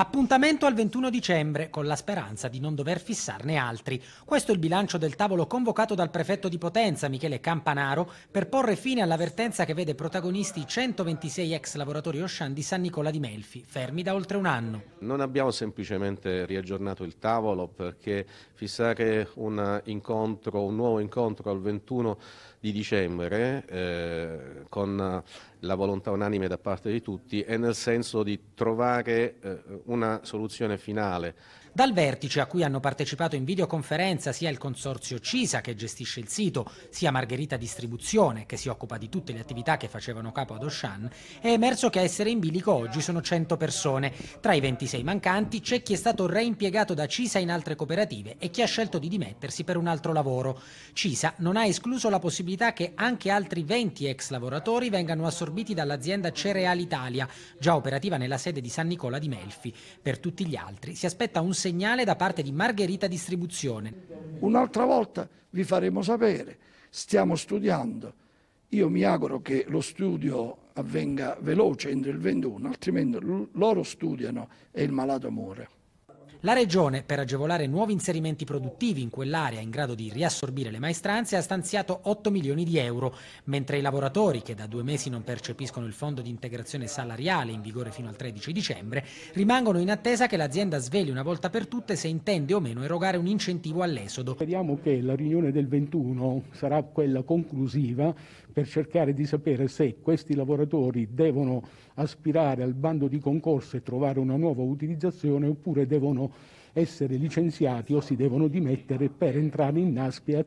Appuntamento al 21 dicembre, con la speranza di non dover fissarne altri. Questo è il bilancio del tavolo convocato dal prefetto di Potenza, Michele Campanaro, per porre fine all'avvertenza che vede protagonisti 126 ex lavoratori Oshan di San Nicola di Melfi, fermi da oltre un anno. Non abbiamo semplicemente riaggiornato il tavolo perché fissare un, incontro, un nuovo incontro al 21 di dicembre eh, con la volontà unanime da parte di tutti è nel senso di trovare eh, una soluzione finale. Dal vertice a cui hanno partecipato in videoconferenza sia il consorzio CISA che gestisce il sito, sia Margherita Distribuzione che si occupa di tutte le attività che facevano capo ad Oshan, è emerso che a essere in bilico oggi sono 100 persone. Tra i 26 mancanti c'è chi è stato reimpiegato da CISA in altre cooperative e chi ha scelto di dimettersi per un altro lavoro. CISA non ha escluso la possibilità che anche altri 20 ex lavoratori vengano assorbiti dall'azienda Cereal Italia, già operativa nella sede di San Nicola di Melfi. Per tutti gli altri si aspetta un segnale da parte di Margherita Distribuzione. Un'altra volta vi faremo sapere, stiamo studiando. Io mi auguro che lo studio avvenga veloce entro il 21, altrimenti loro studiano e il malato muore. La Regione, per agevolare nuovi inserimenti produttivi in quell'area in grado di riassorbire le maestranze, ha stanziato 8 milioni di euro, mentre i lavoratori, che da due mesi non percepiscono il fondo di integrazione salariale in vigore fino al 13 dicembre, rimangono in attesa che l'azienda sveli una volta per tutte se intende o meno erogare un incentivo all'esodo. Speriamo che la riunione del 21 sarà quella conclusiva per cercare di sapere se questi lavoratori devono aspirare al bando di concorso e trovare una nuova utilizzazione oppure devono essere licenziati o si devono dimettere per entrare in NASPI.